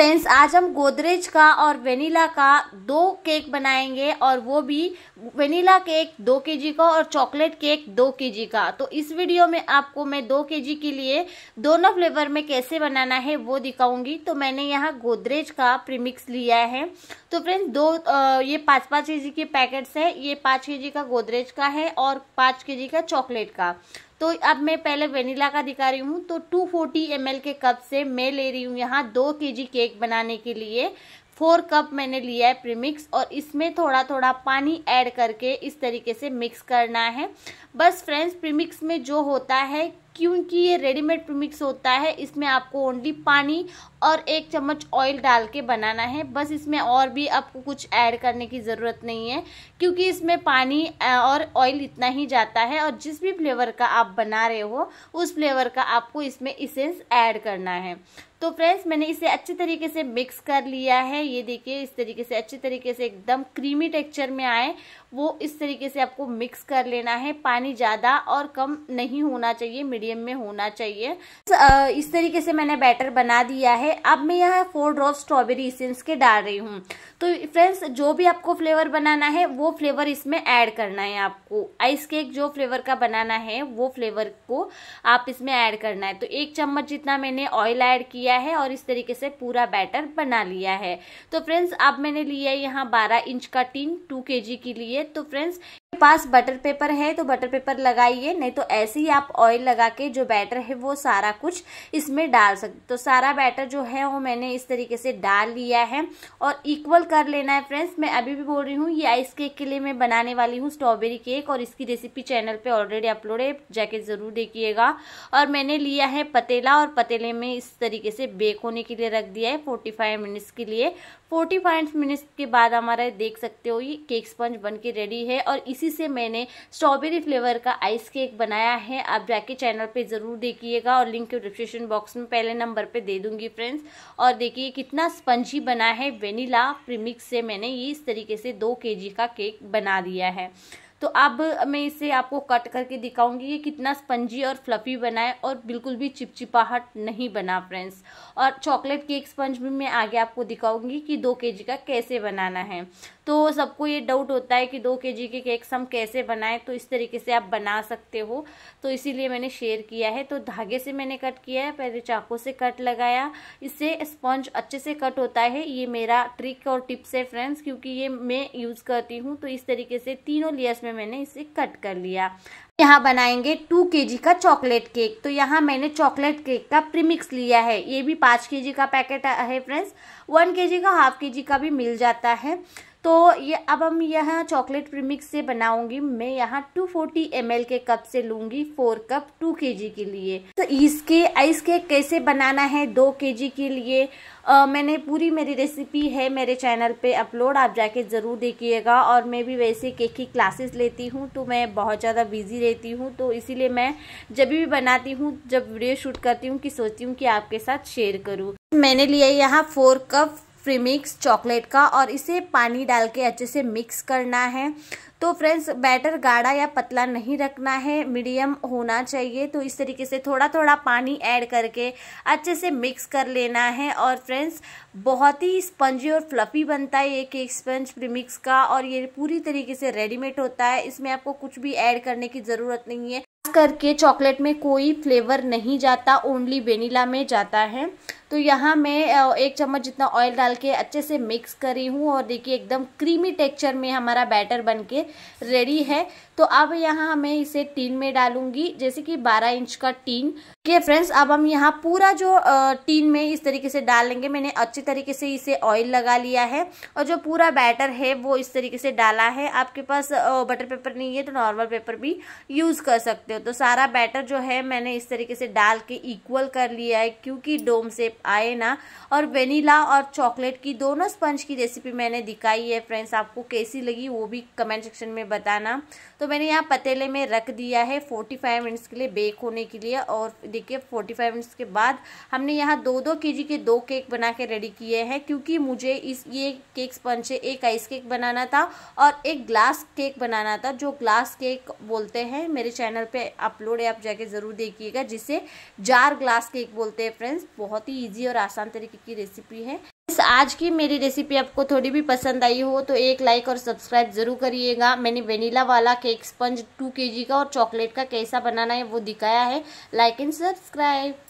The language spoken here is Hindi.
फ्रेंड्स आज हम गोदरेज का और वेनिला का दो केक बनाएंगे और वो भी वेनिला केक दो के जी का और चॉकलेट केक दो के जी का तो इस वीडियो में आपको मैं दो के जी के लिए दोनों फ्लेवर में कैसे बनाना है वो दिखाऊंगी तो मैंने यहाँ गोदरेज का प्रीमिक्स लिया है तो फ्रेंड्स दो आ, ये पाँच पाँच के जी के पैकेट्स है ये पाँच के जी का गोदरेज का है और पाँच के जी का चॉकलेट का तो अब मैं पहले वेनिला का दिखा रही हूँ तो 240 ml के कप से मैं ले रही हूँ यहाँ दो के जी केक बनाने के लिए फोर कप मैंने लिया है प्रीमिक्स और इसमें थोड़ा थोड़ा पानी ऐड करके इस तरीके से मिक्स करना है बस फ्रेंड्स प्रीमिक्स में जो होता है क्योंकि ये रेडीमेड प्रीमिक्स होता है इसमें आपको ओनली पानी और एक चम्मच ऑयल डाल के बनाना है बस इसमें और भी आपको कुछ ऐड करने की ज़रूरत नहीं है क्योंकि इसमें पानी और ऑयल इतना ही जाता है और जिस भी फ्लेवर का आप बना रहे हो उस फ्लेवर का आपको इसमें इसेंस ऐड करना है तो फ्रेंड्स मैंने इसे अच्छे तरीके से मिक्स कर लिया है ये देखिए इस तरीके से अच्छे तरीके से एकदम क्रीमी टेक्सचर में आए वो इस तरीके से आपको मिक्स कर लेना है पानी ज़्यादा और कम नहीं होना चाहिए मीडियम में होना चाहिए तो, इस तरीके से मैंने बैटर बना दिया है अब मैं यहाँ फोर ड्रॉप स्ट्रॉबेरी इसेंस के डाल रही हूँ तो फ्रेंड्स जो भी आपको फ्लेवर बनाना है वो फ्लेवर इसमें ऐड करना है आपको आइस केक जो फ्लेवर का बनाना है वो फ्लेवर को आप इसमें ऐड करना है तो एक चम्मच जितना मैंने ऑयल ऐड किया लिया है और इस तरीके से पूरा बैटर बना लिया है तो फ्रेंड्स अब मैंने लिया है यहाँ बारह इंच का टिन टू के जी लिए तो फ्रेंड्स पास बटर पेपर है तो बटर पेपर लगाइए नहीं तो ऐसे ही आप ऑयल लगा के जो बैटर है वो सारा कुछ इसमें डाल सकते तो सारा बैटर जो है वो मैंने इस तरीके से डाल लिया है और इक्वल कर लेना है फ्रेंड्स मैं अभी भी बोल रही हूँ ये आइस केक के लिए मैं बनाने वाली हूँ स्ट्रॉबेरी केक और इसकी रेसिपी चैनल पर ऑलरेडी अपलोड है जाके ज़रूर देखिएगा और मैंने लिया है पतीला और पतीले में इस तरीके से बेक होने के लिए रख दिया है फोर्टी मिनट्स के लिए फोर्टी मिनट्स के बाद हमारा देख सकते हो ये केक स्पंज बन के रेडी है और इस इसी से मैंने स्ट्रॉबेरी फ्लेवर का आइस केक बनाया है आप जाके चैनल पे ज़रूर देखिएगा और लिंक डिस्क्रिप्शन बॉक्स में पहले नंबर पे दे दूंगी फ्रेंड्स और देखिए कितना स्पंजी बना है वेनिला प्रीमिक्स से मैंने ये इस तरीके से दो के का केक बना दिया है तो अब मैं इसे आपको कट करके दिखाऊंगी ये कितना स्पंजी और फ्लफी बना है और बिल्कुल भी चिपचिपाहट नहीं बना फ्रेंड्स और चॉकलेट केक स्पंज भी मैं आगे आपको दिखाऊंगी कि दो केजी का कैसे बनाना है तो सबको ये डाउट होता है कि दो के जी के केक्स हम कैसे बनाएं तो इस तरीके से आप बना सकते हो तो इसीलिए मैंने शेयर किया है तो धागे से मैंने कट किया है पहले चाकू से कट लगाया इससे स्पॉन्ज अच्छे से कट होता है ये मेरा ट्रिक और टिप्स है फ्रेंड्स क्योंकि ये मैं यूज़ करती हूँ तो इस तरीके से तीनों लेयर्स में मैंने इसे कट कर लिया यहाँ बनाएंगे टू के जी का चॉकलेट केक तो यहाँ मैंने चॉकलेट केक का प्रीमिक्स लिया है ये भी पाँच के जी का पैकेट है फ्रेंड्स वन के जी का हाफ के जी का भी मिल जाता है तो ये अब हम यहाँ चॉकलेट प्रीमिक्स से बनाऊंगी मैं यहाँ 240 फोर्टी के कप से लूंगी फोर कप 2 के के लिए तो इसके आइस केक कैसे बनाना है 2 के के लिए आ, मैंने पूरी मेरी रेसिपी है मेरे चैनल पे अपलोड आप जाके ज़रूर देखिएगा और मैं भी वैसे केक की क्लासेस लेती हूँ तो मैं बहुत ज़्यादा बिजी रहती हूँ तो इसीलिए मैं जब भी बनाती हूँ जब वीडियो शूट करती हूँ कि सोचती हूँ कि आपके साथ शेयर करूँ मैंने लिया यहाँ फोर कप प्रीमिक्स चॉकलेट का और इसे पानी डाल के अच्छे से मिक्स करना है तो फ्रेंड्स बैटर गाढ़ा या पतला नहीं रखना है मीडियम होना चाहिए तो इस तरीके से थोड़ा थोड़ा पानी ऐड करके अच्छे से मिक्स कर लेना है और फ्रेंड्स बहुत ही स्पंजी और फ्लफ़ी बनता है ये केक स्पंज प्रीमिक्स का और ये पूरी तरीके से रेडीमेड होता है इसमें आपको कुछ भी ऐड करने की ज़रूरत नहीं है करके चॉकलेट में कोई फ्लेवर नहीं जाता ओनली वेनिला में जाता है तो यहाँ मैं एक चम्मच जितना ऑयल डाल के अच्छे से मिक्स करी हूँ और देखिए एकदम क्रीमी टेक्सचर में हमारा बैटर बन के रेडी है तो अब यहाँ मैं इसे टीन में डालूंगी जैसे कि 12 इंच का टीन ठीक है फ्रेंड्स अब हम यहाँ पूरा जो टीन में इस तरीके से डाल लेंगे मैंने अच्छे तरीके से इसे ऑयल लगा लिया है और जो पूरा बैटर है वो इस तरीके से डाला है आपके पास बटर पेपर नहीं है तो नॉर्मल पेपर भी यूज़ कर सकते हो तो सारा बैटर जो है मैंने इस तरीके से डाल के इक्वल कर लिया है क्योंकि डोम से आए ना और वेनीला और चॉकलेट की दोनों स्पंज की रेसिपी मैंने दिखाई है फ्रेंड्स आपको कैसी लगी वो भी कमेंट सेक्शन में बताना तो मैंने यहाँ पतेले में रख दिया है फोर्टी फाइव मिनट्स के लिए बेक होने के लिए और देखिए फोर्टी फाइव मिनट्स के बाद हमने यहाँ दो दो के के दो केक बना के रेडी किए हैं क्योंकि मुझे इस ये केक स्पंज से एक आइस केक बनाना था और एक ग्लास केक बनाना था जो ग्लास केक बोलते हैं मेरे चैनल पर अपलोड है आप जाके ज़रूर देखिएगा जिसे जार ग्लास केक बोलते हैं फ्रेंड्स बहुत ही इजी और आसान तरीके की रेसिपी है आज की मेरी रेसिपी आपको थोड़ी भी पसंद आई हो तो एक लाइक और सब्सक्राइब जरूर करिएगा मैंने वेनिला वाला केक स्पंज टू के का और चॉकलेट का कैसा बनाना है वो दिखाया है लाइक एंड सब्सक्राइब